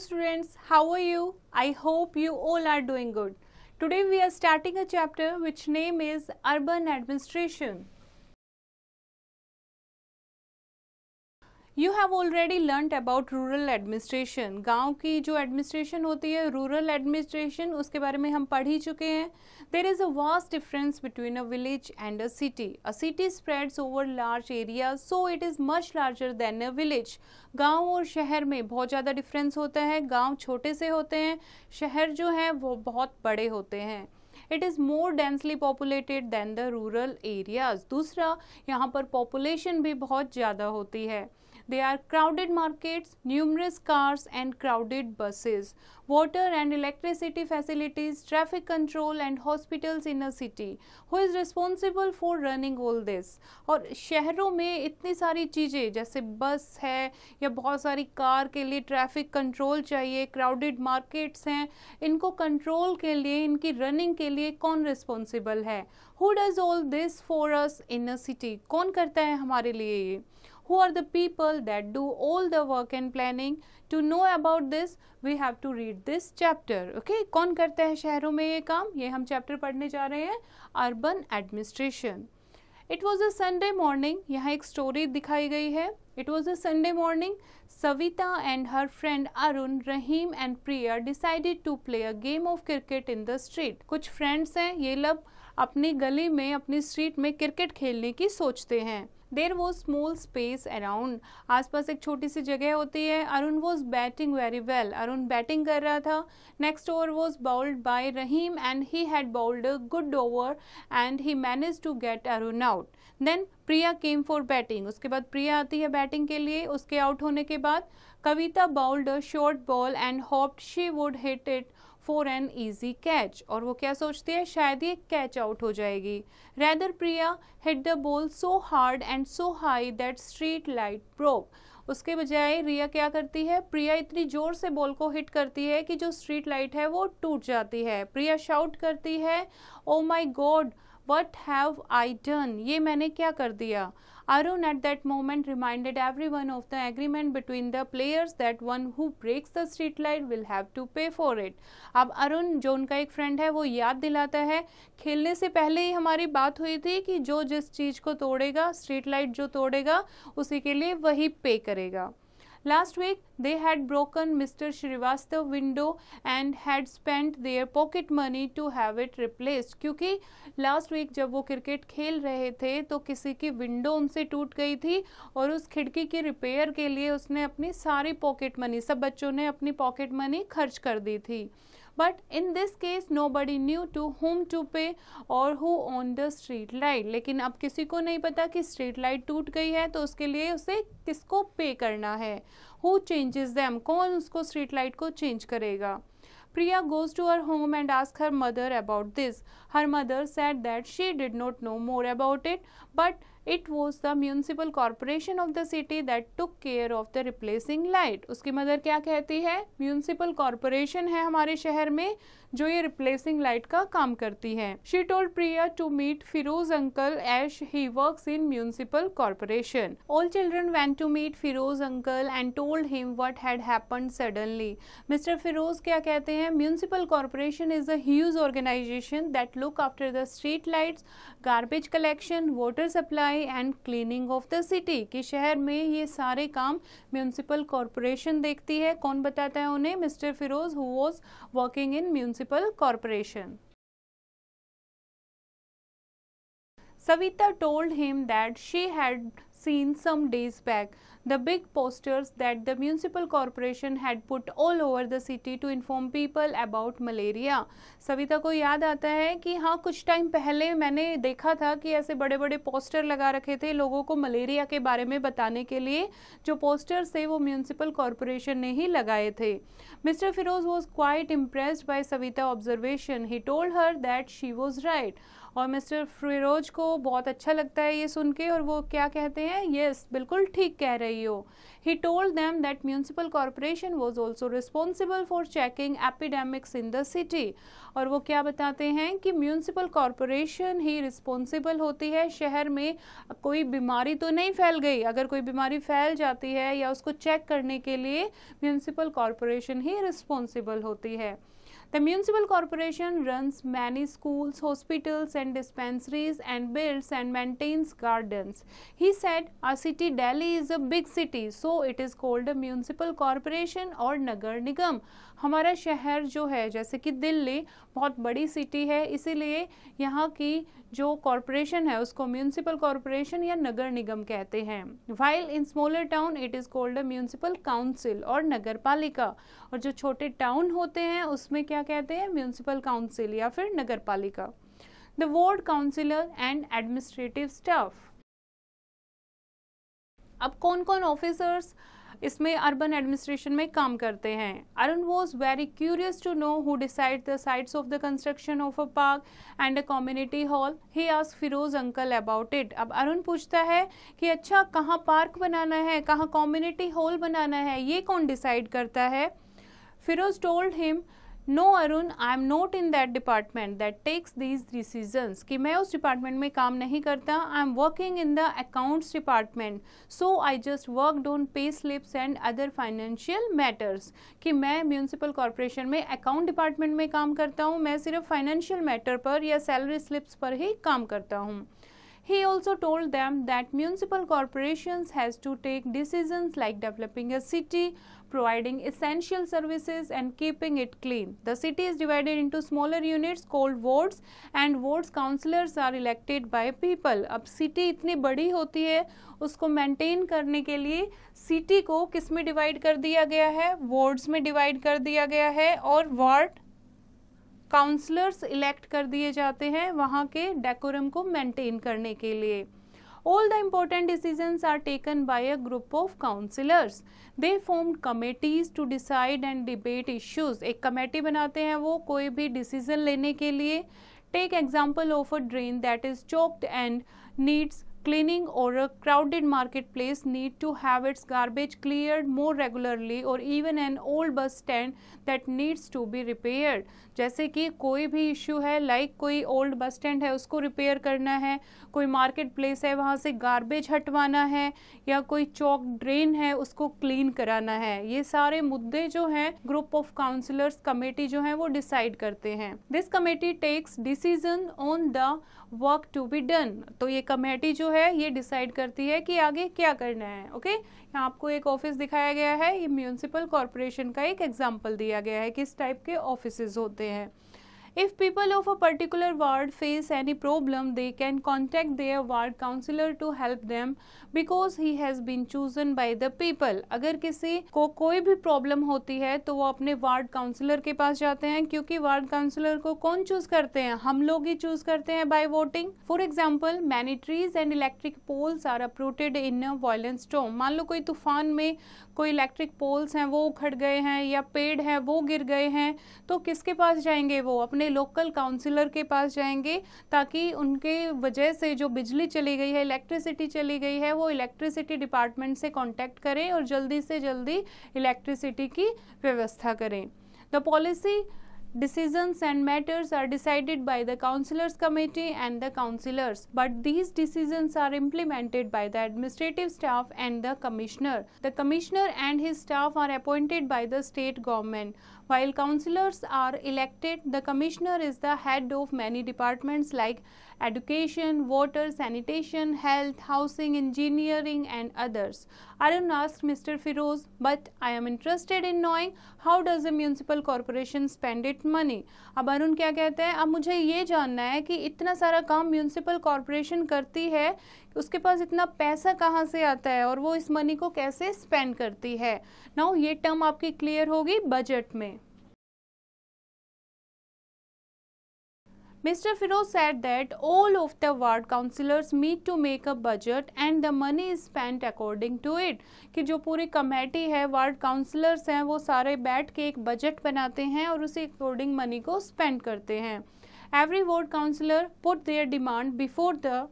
students, how are you? I hope you all are doing good. Today we are starting a chapter which name is Urban Administration. You have already learn about rural administration गांव की जो administration होती है rural administration उसके बारे में हम पढ़ ही चुके हैं there is a vast difference between a village and a city a city spreads over large area so it is much larger than a village गांव और शहर में बहुत ज़्यादा डिफरेंस होता है गांव छोटे से होते हैं शहर जो हैं वो बहुत बड़े होते हैं it is more densely populated than the rural areas दूसरा यहाँ पर पॉपुलेशन भी बहुत ज़्यादा होती है There are crowded markets, numerous cars and crowded buses, water and electricity facilities, traffic control and hospitals in a city. Who is responsible for running all this? aur shaharon mein itni sari cheeze jaise bus hai ya bahut sari car ke liye traffic control chahiye crowded markets hain inko control ke liye inki running ke liye kaun responsible hai who does all this for us in a city kaun karta hai hamare liye ye who are the people that do all the work and planning to know about this we have to read this chapter okay kon karte hain shaharon mein ye kaam ye hum chapter padhne ja rahe hain urban administration it was a Sunday morning yahan ek story dikhai gayi hai it was a Sunday morning Savita and her friend Arun Rahim and Priya decided to play a game of cricket in the street kuch friends hain ye log अपनी गली में अपनी street में cricket खेलने की सोचते हैं देर वो स्मॉल स्पेस अराउंड आसपास एक छोटी सी जगह होती है Arun was batting very well Arun batting कर रहा था next over was bowled by Rahim and he had bowled a good over and he manage to get Arun out then Priya came for batting उसके बाद प्रिया आती है बैटिंग के लिए उसके आउट होने के बाद Kavita bowled a short ball and hoped she would hit it for an easy catch और वो क्या सोचती है शायद ये कैच आउट हो जाएगी rather Priya hit the ball so hard and so high that street light broke उसके बजाय रिया क्या करती है प्रिया इतनी जोर से बॉल को हिट करती है कि जो स्ट्रीट लाइट है वो टूट जाती है प्रिया शाउट करती है oh my god what have I done ये मैंने क्या कर दिया Arun at that moment reminded everyone of the agreement between the players that one who breaks the street light will have to pay for it. अब अरुण जो उनका एक friend है वो याद दिलाता है खेलने से पहले ही हमारी बात हुई थी कि जो जिस चीज़ को तोड़ेगा स्ट्रीट लाइट जो तोड़ेगा उसी के लिए वही पे करेगा Last week, they had broken Mr. Srivastav window and had spent their pocket money to have it replaced. क्योंकि लास्ट वीक जब वो क्रिकेट खेल रहे थे तो किसी की विंडो उनसे टूट गई थी और उस खिड़की की रिपेयर के लिए उसने अपनी सारी पॉकेट मनी सब बच्चों ने अपनी पॉकेट मनी खर्च कर दी थी but in this case nobody knew to home to pay और who on the street light लेकिन अब किसी को नहीं पता कि स्ट्रीट लाइट टूट गई है तो उसके लिए उसे किसको पे करना है हु चेंजेस दैम कौन उसको स्ट्रीट लाइट को चेंज करेगा Priya goes to her home and asks her mother about this. Her mother said that she did not know more about it, but it was the municipal corporation of the city that took care of the replacing light उसकी mother क्या कहती है municipal corporation है हमारे शहर में जो ये रिप्लेसिंग लाइट का काम करती है she told Priya to meet Firoz uncle as he work in municipal corporation all children went to meet Firoz uncle and told him what had happen suddenly mister Firoz क्या कहते हैं municipal corporation is an organization that look after the street light garbage collection water supply and cleaning of the city कि शहर में ये सारे काम municipal corporation देखती है कौन बताता है उन्हें mister Firoz who was working in municipal municipal corporation. Savita told him that she had seen some days back. The big posters that the municipal corporation had put all over the city to inform people about malaria. Savita को याद आता है कि हाँ कुछ time पहले मैंने देखा था कि ऐसे बड़े बड़े पोस्टर लगा रखे थे लोगों को मलेरिया के बारे में बताने के लिए जो पोस्टर्स थे वो म्यूनसिपल कॉरपोरेशन ने ही लगाए थे mister Firoz was quite impressed by Savita observation he told her that she was right और मिस्टर फिरोज को बहुत अच्छा लगता है ये सुन के और वो क्या कहते हैं येस बिल्कुल ठीक कह रही हो he told them that municipal corporation was also responsible for checking epidemics in the city और वो क्या बताते हैं कि म्यूनसिपल कॉरपोरेशन ही रिस्पॉन्सिबल होती है शहर में कोई बीमारी तो नहीं फैल गई अगर कोई बीमारी फैल जाती है या उसको चेक करने के लिए म्यूनसिपल कॉरपोरेशन ही रिस्पॉन्सिबल होती है The municipal corporation runs many schools, hospitals and dispensaries and builds and maintains gardens. He said our city Delhi is a big city so it is called a municipal corporation or Nagar Nigam. हमारा शहर जो है जैसे कि दिल्ली बहुत बड़ी city है इसीलिए यहाँ की जो कॉरपोरेशन है उसको म्यूनसिपल कॉरपोरेशन या नगर निगम कहते हैं while in smaller town it is called a municipal council और नगर पालिका और जो छोटे टाउन होते हैं उसमें क्या कहते हैं म्यूनसिपल काउंसिल या फिर नगर पालिका the ward councillor and administrative staff अब कौन कौन ऑफिसर्स इसमें अर्बन एडमिनिस्ट्रेशन में काम करते हैं Arun was very curious to know who decide the sites of the construction of a park and a community hall he ask Firoz uncle about it अब अरुण पूछता है कि अच्छा कहाँ पार्क बनाना है कहाँ कम्युनिटी हॉल बनाना है ये कौन डिसाइड करता है Firoz told him no Arun I am not in that department that takes these decisions कि मैं उस डिपार्टमेंट में काम नहीं करता I am working in the accounts department so I just work done pay slips and other financial matters कि मैं municipal corporation में अकाउंट डिपार्टमेंट में काम करता हूँ मैं सिर्फ फाइनेंशियल मैटर पर या सैलरी स्लिप्स पर ही काम करता हूँ He also told them that municipal corporations has to take decisions like developing a city, providing essential services and keeping it clean. The city is divided into smaller units called wards and wards councillors are elected by people. अब city इतनी बड़ी होती है उसको maintain करने के लिए city को किस divide कर दिया गया है wards में divide कर दिया गया है और ward काउंसलर्स इलेक्ट कर दिए जाते हैं वहाँ के डेकोरम को मेंटेन करने के लिए all the important decisions are taken by a group of counselors they formed committees to decide and debate issues ek committee banate hain wo koi bhi decision lene ke liye take example of a drain that is choked and needs cleaning or a crowded marketplace need to have its garbage cleared more regularly or even an old bus stand that needs to be repaired जैसे कि कोई भी issue है like like कोई old bus stand है उसको repair करना है कोई मार्केट प्लेस है वहाँ से गार्बेज हटवाना है या कोई चौक ड्रेन है उसको क्लीन कराना है ये सारे मुद्दे जो हैं ग्रुप ऑफ काउंसलर्स कमेटी जो है वो डिसाइड करते हैं this committee takes decision on the work to be done तो ये कमेटी जो है ये डिसाइड करती है कि आगे क्या करना है ओके यहाँ आपको एक ऑफिस दिखाया गया है ये म्यूनसिपल कॉरपोरेशन का एक एग्जाम्पल दिया गया है किस टाइप के ऑफिस होते हैं If people of a particular ward face any problem, they can contact their ward counselor to help them because he has been chosen by the people. अगर किसी को कोई भी प्रॉब्लम होती है तो वो अपने वार्ड काउंसलर के पास जाते हैं क्योंकि वार्ड काउंसिलर को कौन चूज करते हैं हम लोग ही चूज करते हैं by voting for example many trees and electric poles are uprooted in violent storm मान लो कोई तूफान में कोई इलेक्ट्रिक पोल्स हैं वो उखड़ गए हैं या पेड़ हैं वो गिर गए हैं तो किसके पास जाएंगे वो अपने लोकल काउंसिलर के पास जाएंगे ताकि उनके वजह से जो बिजली चली गई है इलेक्ट्रिसिटी चली गई है वो इलेक्ट्रिसिटी डिपार्टमेंट से कॉन्टैक्ट करें और जल्दी से जल्दी इलेक्ट्रिसिटी की व्यवस्था करें the policy Decisions and matters are decided by the councillors committee and the councillors, but these decisions are implemented by the administrative staff and the commissioner. The commissioner and his staff are appointed by the state government. While councillors are elected, the commissioner is the head of many departments like education, water, sanitation, health, housing, engineering and others. I don't ask Mr. Firoz, but I am interested in knowing how does a municipal corporation spend it money अब अरुण क्या कहते हैं अब मुझे ये जानना है कि इतना सारा काम म्यूनसिपल कॉरपोरेशन करती है उसके पास इतना पैसा कहाँ से आता है और वो इस मनी को कैसे स्पेंड करती है नाउ ये टर्म आपकी क्लियर होगी बजट में Mr. Firoz said that all of the ward councillors meet to make a budget and the money is spent according to it. कि जो पूरी कमेटी है वार्ड काउंसिलर्स हैं वो सारे बैठ के एक बजट बनाते हैं और उसी अकॉर्डिंग मनी को स्पेंड करते हैं every ward councillor put their demand before the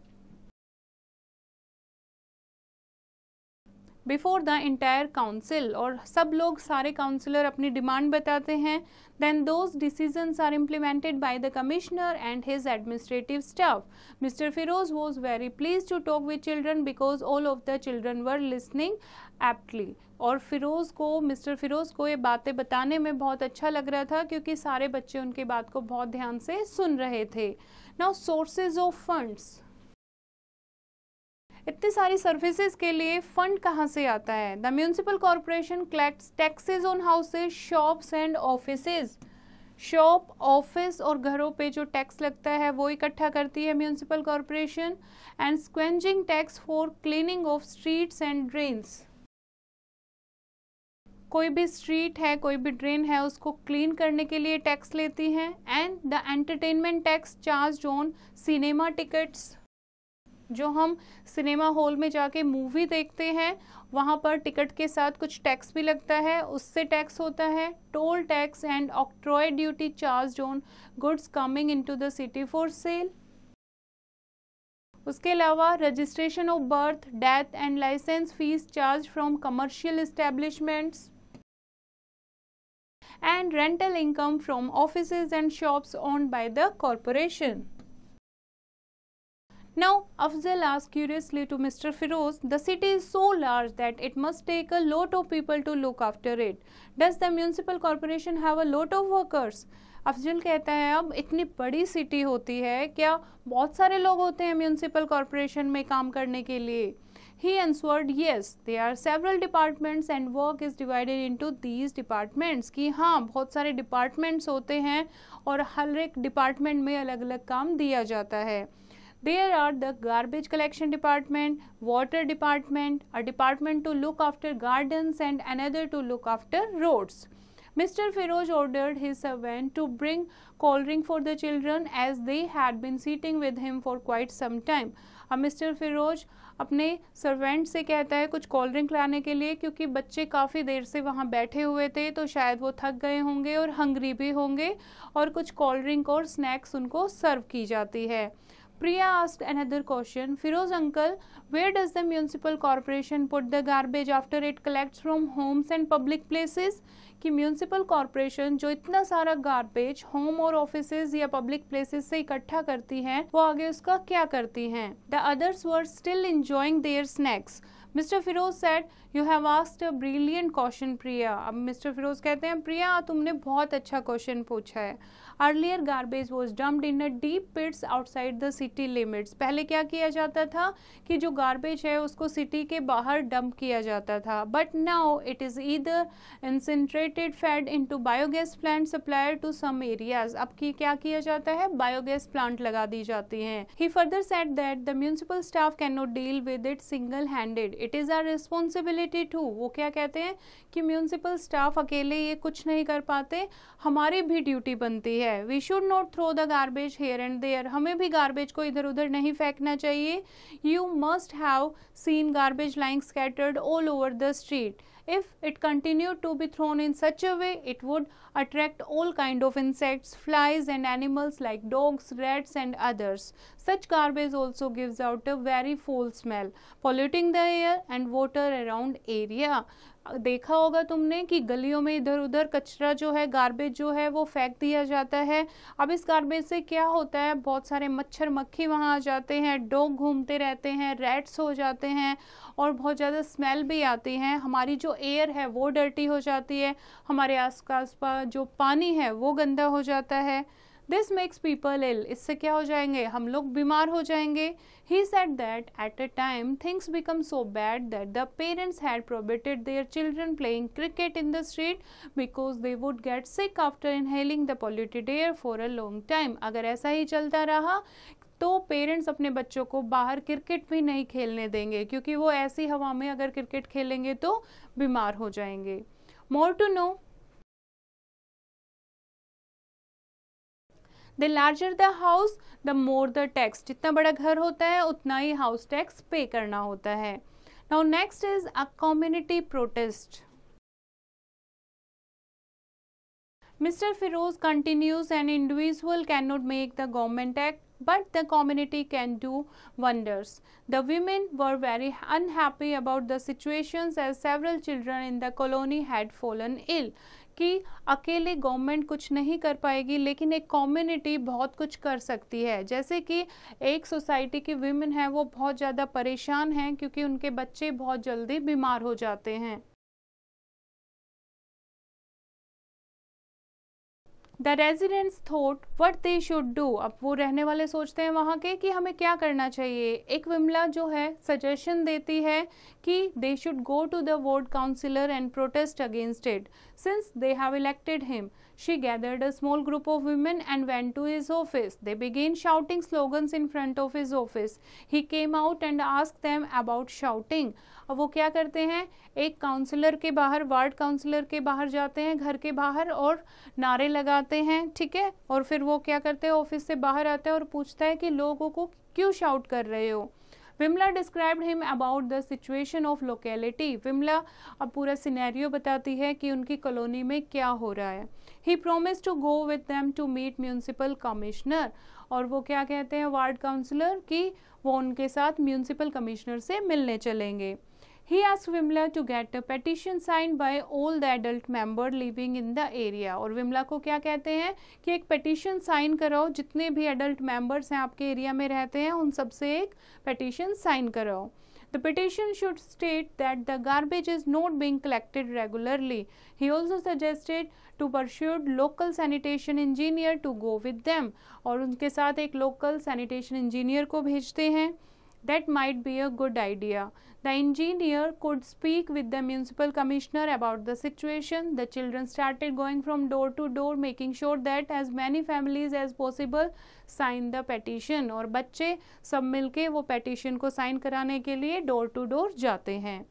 before the entire council और सब लोग सारे काउंसिलर अपनी डिमांड बताते हैं then those decision are implemented by the commissioner and his administrative staff mister Firoz was very pleased to talk with children because all of the children were listening aptly और फिरोज़ को mister Firoz को ये बातें बताने में बहुत अच्छा लग रहा था क्योंकि सारे बच्चे उनकी बात को बहुत ध्यान से सुन रहे थे नाउ सोर्सेज ऑफ फंड्स इतने सारी सर्विसेज के लिए फंड कहाँ से आता है the municipal corporation collects taxes on houses shops and offices shop office और घरों पे जो टैक्स लगता है वो इकट्ठा करती है municipal corporation and scavenging tax for cleaning of streets and drains कोई भी स्ट्रीट है कोई भी ड्रेन है उसको क्लीन करने के लिए टैक्स लेती हैं and the entertainment tax charge on cinema tickets जो हम सिनेमा हॉल में जाके मूवी देखते हैं वहाँ पर टिकट के साथ कुछ टैक्स भी लगता है उससे टैक्स होता है toll tax and octroi duty charge on goods coming into the city for sale उसके अलावा registration of birth death and licence fees charge from commercial establishments and rental income from offices and shops owned by the corporation. Now, Afzal asked curiously to Mr. Firoz, the city is so large that it must take a lot of people to look after it. Does the municipal corporation have a lot of workers? Afzal कहता है अब इतनी बड़ी city होती है क्या बहुत सारे लोग होते हैं म्यूनसिपल कॉरपोरेशन में काम करने के लिए he answered yes there are several departments and work is divided to these departments कि हाँ बहुत सारे डिपार्टमेंट्स होते हैं और हर एक डिपार्टमेंट में अलग अलग काम दिया जाता है there are the garbage collection department water department a department to look after gardens and another to look after roads Mr. Feroz ordered his servant to bring cold drink for the children as they had been sitting with him for quite some time. अब mister Firoz अपने servant से कहता है कुछ cold drink लाने के लिए क्योंकि बच्चे काफ़ी देर से वहाँ बैठे हुए थे तो शायद वो थक गए होंगे और हंग्री भी होंगे और कुछ कोल्ड ड्रिंक और स्नैक्स उनको सर्व की जाती है Priya asked another question. Firoz uncle, where does the municipal corporation put the garbage after it collects from homes and public places? कि म्यूनसिपल कॉरपोरेशन जो इतना सारा गार्बेज होम और ऑफिस या पब्लिक प्लेसेस से इकट्ठा करती हैं वो आगे उसका क्या करती हैं the others were still enjoying their snacks mister Firoz said you have asked a brilliant question Priya अब मिस्टर फिरोज कहते हैं प्रिया तुमने बहुत अच्छा क्वेश्चन पूछा है earlier garbage was dumped in a deep pits outside the city limits पहले क्या किया जाता था कि जो गार्बेज है उसको सिटी के बाहर डंप किया जाता था but now it is either incinerated fed in to biogas plant supplier to some areas अब की क्या किया जाता है बायोगैस प्लांट लगा दी जाती हैं he further said that the municipal staff can not deal with it single handed it is our responsibility to वो क्या कहते हैं कि म्यूनसिपल स्टाफ अकेले ये कुछ नहीं कर पाते हमारी भी ड्यूटी बनती है है we should not throw the garbage here and there हमें भी गार्बेज को इधर उधर नहीं फेंकना चाहिए you must have seen garbage lying scattered all over the street if it continued to be thrown in such a way it would attract all kind of insects flies and animals like dogs rats and others such garbage also gives out a very foul smell polluting the air and water around area देखा होगा तुमने कि गलियों में इधर उधर कचरा जो है गार्बेज जो है वो फेंक दिया जाता है अब इस गार्बेज से क्या होता है बहुत सारे मच्छर मक्खी वहाँ आ जाते हैं डोग घूमते रहते हैं रेड्स हो जाते हैं और बहुत ज़्यादा स्मेल भी आती है हमारी जो एयर है वो डर्टी हो जाती है हमारे आस पास जो पानी है वो गंदा हो जाता है दिस मेक्स पीपल इल इससे क्या हो जाएंगे हम लोग बीमार हो जाएंगे he said that at a time things become so bad that the parents had prohibited their children playing cricket in the street because they would get sick after inhaling the polluted air for a long time अगर ऐसा ही चलता रहा तो parents अपने बच्चों को बाहर cricket भी नहीं खेलने देंगे क्योंकि वो ऐसी हवा में अगर क्रिकेट खेलेंगे तो बीमार हो जाएंगे more to know The larger the house, the more the tax जितना बड़ा घर होता है उतना ही हाउस टैक्स पे करना होता है now next is a community Mr. Firoz continues an individual cannot make the government act but the community can do wonders. The women were very unhappy about the situations as several children in the colony had fallen ill. कि अकेले government कुछ नहीं कर पाएगी लेकिन एक community बहुत कुछ कर सकती है जैसे कि एक सोसाइटी की वीमेन है वो बहुत ज़्यादा परेशान हैं क्योंकि उनके बच्चे बहुत जल्दी बीमार हो जाते हैं the residents thought what they should do अब वो रहने वाले सोचते हैं वहाँ के कि हमें क्या करना चाहिए एक विमला जो है सजेशन देती है कि they should go to the ward councillor and protest against it since they have elected him She gathered a small group of women and went to his office. They began shouting slogans in front of his office. He came out and asked them about shouting. अब वो क्या करते हैं एक counsellor के बाहर ward councillor के बाहर जाते हैं घर के बाहर और नारे लगाते हैं ठीक है और फिर वो क्या करते हैं ऑफिस से बाहर आते हैं और पूछता है कि लोगों को क्यों शाउट कर रहे हो Vimala described him about the situation of locality Vimala अब पूरा सिनेरियो बताती है कि उनकी कॉलोनी में क्या हो रहा है he promise to go with them to meet municipal commissioner और वो क्या कहते हैं वार्ड काउंसिलर कि वो उनके साथ म्यूनसिपल कमिश्नर से मिलने चलेंगे he asked Vimla to get a petition signed by all the adult member living in the area और विमला को क्या कहते हैं कि एक petition साइन कराओ जितने भी adult members हैं आपके एरिया में रहते हैं उन सबसे एक petition साइन कराओ The petition should state that the garbage is not being collected regularly. He also suggested to pursued local sanitation engineer to go with them aur unke sath ek local sanitation engineer ko bhejte hain That might be a good idea. The engineer could speak with the municipal commissioner about the situation. The children started going from door to door making sure that as many families as possible sign the petition और bacche sab milke wo petition ko sign karane ke liye door to door jate hain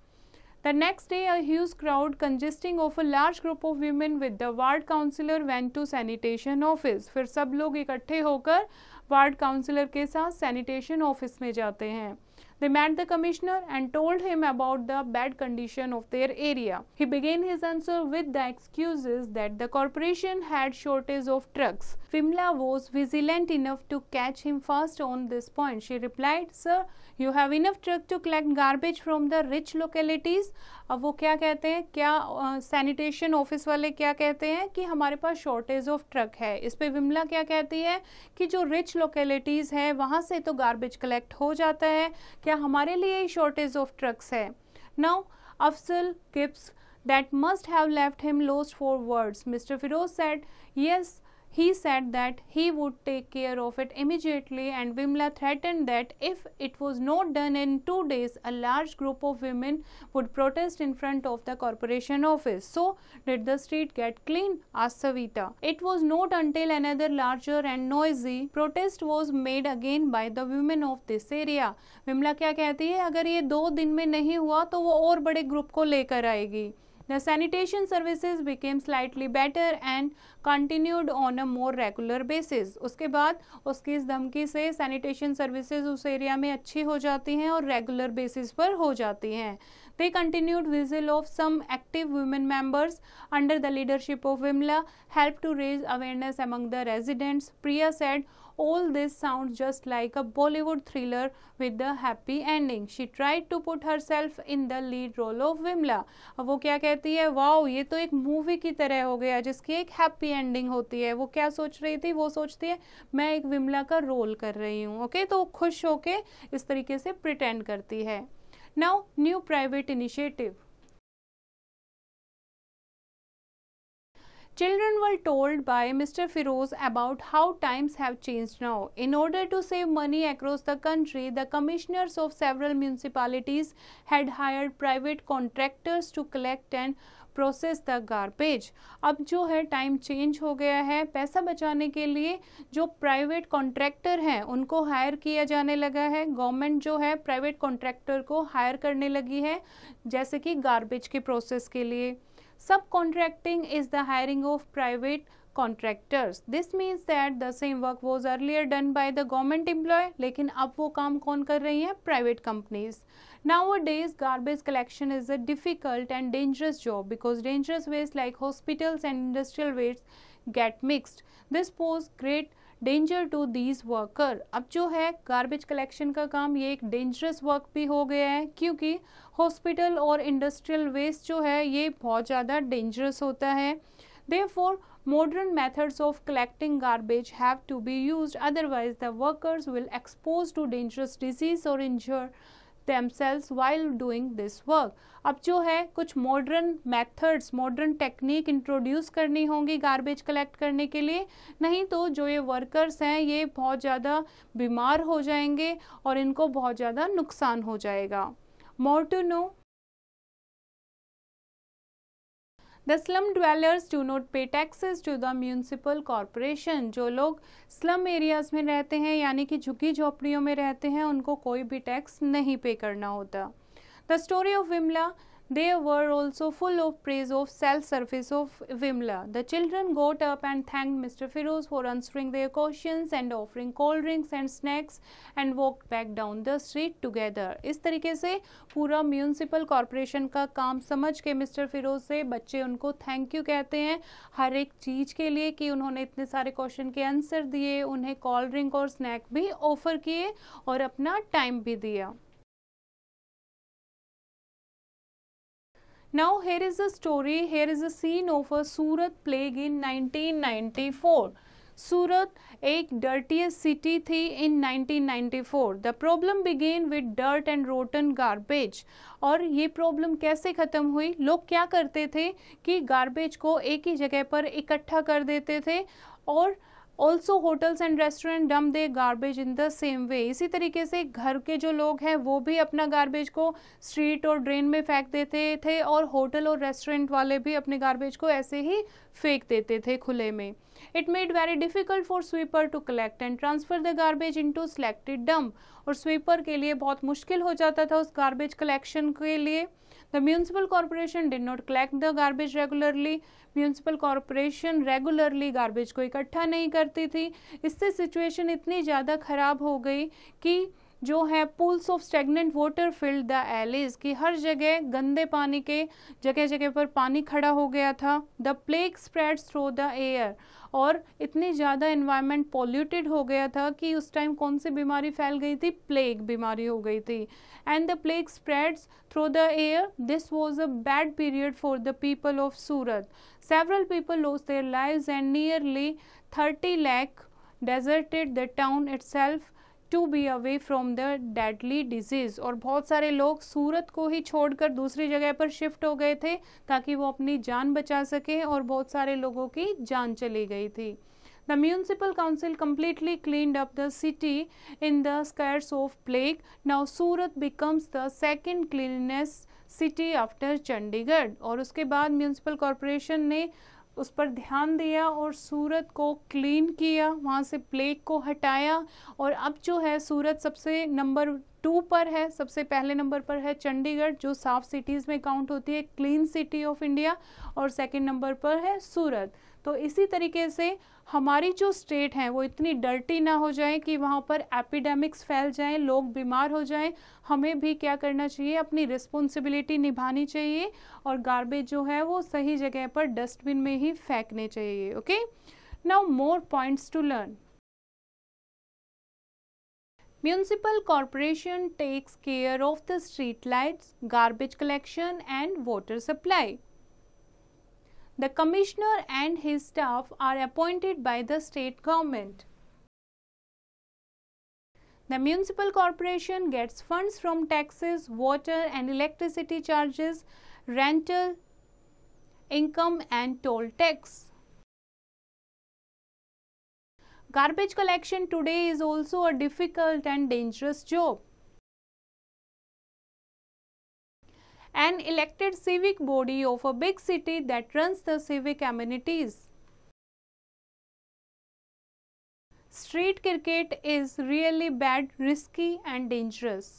The next day, a huge crowd consisting of a large group of women with the ward councillor went to sanitation office. फिर सब लोग इकट्ठे होकर ward councillor के साथ sanitation office में जाते हैं They met the commissioner and told him about the bad condition of their area. He began his answer with the excuses that the corporation had shortage of trucks. Fimla was vigilant enough to catch him fast on this point. She replied, Sir, you have enough truck to collect garbage from the rich localities. ab wo kya kehte hain kya sanitation uh, office वाले क्या कहते हैं कि हमारे पास shortage of truck है इस पे विमला क्या कहती है कि जो रिच लोकेलिटीज़ हैं वहाँ से तो गार्बेज कलेक्ट हो जाता है क्या हमारे लिए शॉर्टेज ऑफ ट्रक्स है now Afzal keeps that must have left him lost for words mister Firoz said yes he said that he would take care of it immediately and Vimla threatened that if it was not done in two days, a large group of women would protest in front of the corporation office. So, did the street get clean? asked Savita. It was not until another larger and noisy protest was made again by the women of this area. Vimla क्या कहती है अगर ये दो दिन में नहीं हुआ तो वो और बड़े ग्रुप को लेकर आएगी The sanitation services became slightly better and continued on a more regular basis. uske baad उसकी is dhamki se sanitation services us area mein achhi ho jati hain aur regular basis par ho jati hain They continued vigil of some active women members under the leadership of Vimla helped to raise awareness among the residents. Priya said All this sounds just like a Bollywood thriller with the happy ending. She tried to put herself in the lead role of Vimla. अब वो क्या कहती है wow ये तो एक movie की तरह हो गया जिसकी एक हैप्पी एंडिंग होती है वो क्या सोच रही थी वो सोचती है मैं एक विमला का रोल कर रही हूँ ओके okay? तो खुश होके इस तरीके से प्रिटेंड करती है now new private initiative Children were told by Mr. Firoz about how times have changed now. In order to save money across the country, the commissioners of several municipalities had hired private contractors to collect and process the garbage अब जो है time change हो गया है पैसा बचाने के लिए जो प्राइवेट कॉन्ट्रैक्टर हैं उनको हायर किया जाने लगा है गवर्नमेंट जो है प्राइवेट कॉन्ट्रैक्टर को हायर करने लगी है जैसे कि गारबेज के प्रोसेस के लिए Subcontracting is the hiring of private contractors. This means that the same work was earlier done by the government employee, लेकिन अब वो काम कौन कर रही Private companies. Nowadays, garbage collection is a difficult and dangerous job because dangerous waste like hospitals and industrial waste get mixed. This poses great danger to these worker अब जो है गार्बेज कलेक्शन का काम ये एक डेंजरस वर्क भी हो गया है क्योंकि हॉस्पिटल और इंडस्ट्रियल वेस्ट जो है ये बहुत ज़्यादा डेंजरस होता है therefore modern methods of collecting garbage have to be use otherwise the workers will expose to dangerous disease और injure themselves while doing this work. अब जो है कुछ modern methods, modern technique introduce करनी होंगी garbage collect करने के लिए नहीं तो जो ये वर्कर्स हैं ये बहुत ज़्यादा बीमार हो जाएंगे और इनको बहुत ज़्यादा नुकसान हो जाएगा more to know the slum dwellers do not pay taxes to the municipal corporation जो लोग स्लम एरियाज़ में रहते हैं यानी कि झुग्गी झोपड़ियों में रहते हैं उनको कोई भी टैक्स नहीं पे करना होता the story of Vimala They were also full of praise of self-service of Vimla. The children got up and thanked Mr. Firoz for answering their questions and offering cold drinks and snacks and walked back down the street together. इस तरीके से पूरा municipal corporation का काम समझ के mister Firoz से बच्चे उनको थैंक यू कहते हैं हर एक चीज़ के लिए कि उन्होंने इतने सारे क्वेश्चन के आंसर दिए उन्हें कोल्ड ड्रिंक और स्नैक भी ऑफ़र किए और अपना टाइम भी दिया Now here is a story, here is a scene of a Surat plague in 1994. surat एक dirtiest city thi in 1994 the problem began with dirt and rotten garbage और ये प्रॉब्लम कैसे ख़त्म हुई लोग क्या करते थे कि गार्बेज को एक ही जगह पर इकट्ठा कर देते थे और also hotels and restaurant dump the garbage in the same way इसी तरीके से घर के जो लोग हैं वो भी अपना गार्बेज को स्ट्रीट और ड्रेन में फेंक देते थे और होटल और रेस्टोरेंट वाले भी अपने गार्बेज को ऐसे ही फेंक देते थे खुले में it made very difficult for sweeper to collect and transfer the garbage into selected dump और स्वीपर के लिए बहुत मुश्किल हो जाता था उस गार्बेज कलेक्शन के लिए The municipal corporation did not collect the garbage regularly. Municipal corporation regularly garbage को इकट्ठा नहीं करती थी इससे सिचुएशन इतनी ज़्यादा ख़राब हो गई कि जो है pools of stagnant water filled the alleys कि हर जगह गंदे पानी के जगह जगह पर पानी खड़ा हो गया था the plague spread through the air और इतनी ज़्यादा इन्वायरमेंट पोल्यूटेड हो गया था कि उस टाइम कौन सी बीमारी फैल गई थी प्लेग बीमारी हो गई थी and the plague spreads through the air this was a bad period for the people of Surat several people loss their live and nearly thirty lakh deserted the town itself to be away from the deadly disease और बहुत सारे लोग सूरत को ही छोड़कर दूसरी जगह पर shift हो गए थे ताकि वो अपनी जान बचा सकें और बहुत सारे लोगों की जान चली गई थी the municipal council completely cleaned up the city in the scourge of plague now Surat becomes the second cleanness city after Chandigarh और उसके बाद म्यूनसिपल कॉरपोरेशन ने उस पर ध्यान दिया और सूरत को क्लीन किया वहाँ से प्लेग को हटाया और अब जो है सूरत सबसे नंबर टू पर है सबसे पहले नंबर पर है चंडीगढ़ जो साफ सिटीज़ में काउंट होती है क्लीन सिटी ऑफ इंडिया और सेकंड नंबर पर है सूरत तो इसी तरीके से हमारी जो स्टेट हैं वो इतनी डर्टी ना हो जाए कि वहाँ पर एपिडेमिक्स फैल जाएं लोग बीमार हो जाएं हमें भी क्या करना चाहिए अपनी रिस्पॉन्सिबिलिटी निभानी चाहिए और गार्बेज जो है वो सही जगह पर डस्टबिन में ही फेंकने चाहिए okay now more points to learn municipal corporation takes care of the street lights garbage collection and water supply The commissioner and his staff are appointed by the state government. The municipal corporation gets funds from taxes, water and electricity charges, rental, income and toll tax. Garbage collection today is also a difficult and dangerous job. an elected civic body of a big city that runs the civic amenities. Street cricket is really bad, risky and dangerous.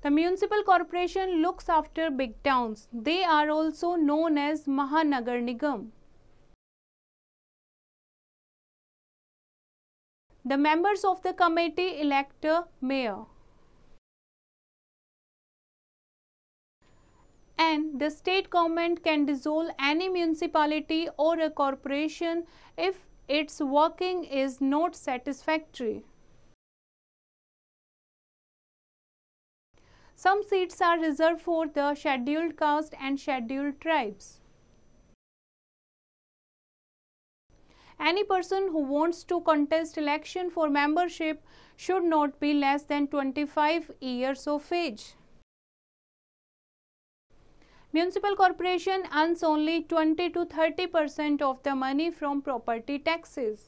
The municipal corporation looks after big towns. They are also known as Mahanagar Nigam. The members of the committee elect a mayor. and the state government can dissolve any municipality or a corporation if its working is not satisfactory. Some seats are reserved for the scheduled caste and scheduled tribes. Any person who wants to contest election for membership should not be less than 25 years of age. Municipal corporation earns only 20 to 30 percent of the money from property taxes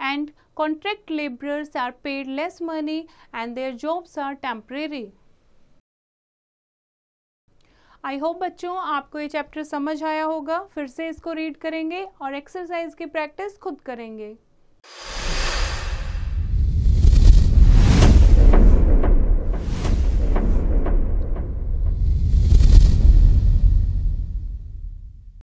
and contract labourers are paid less money and their jobs are temporary I hope बच्चों आपको ये chapter समझ आया होगा फिर से इसको read करेंगे और एक्सरसाइज की प्रैक्टिस खुद करेंगे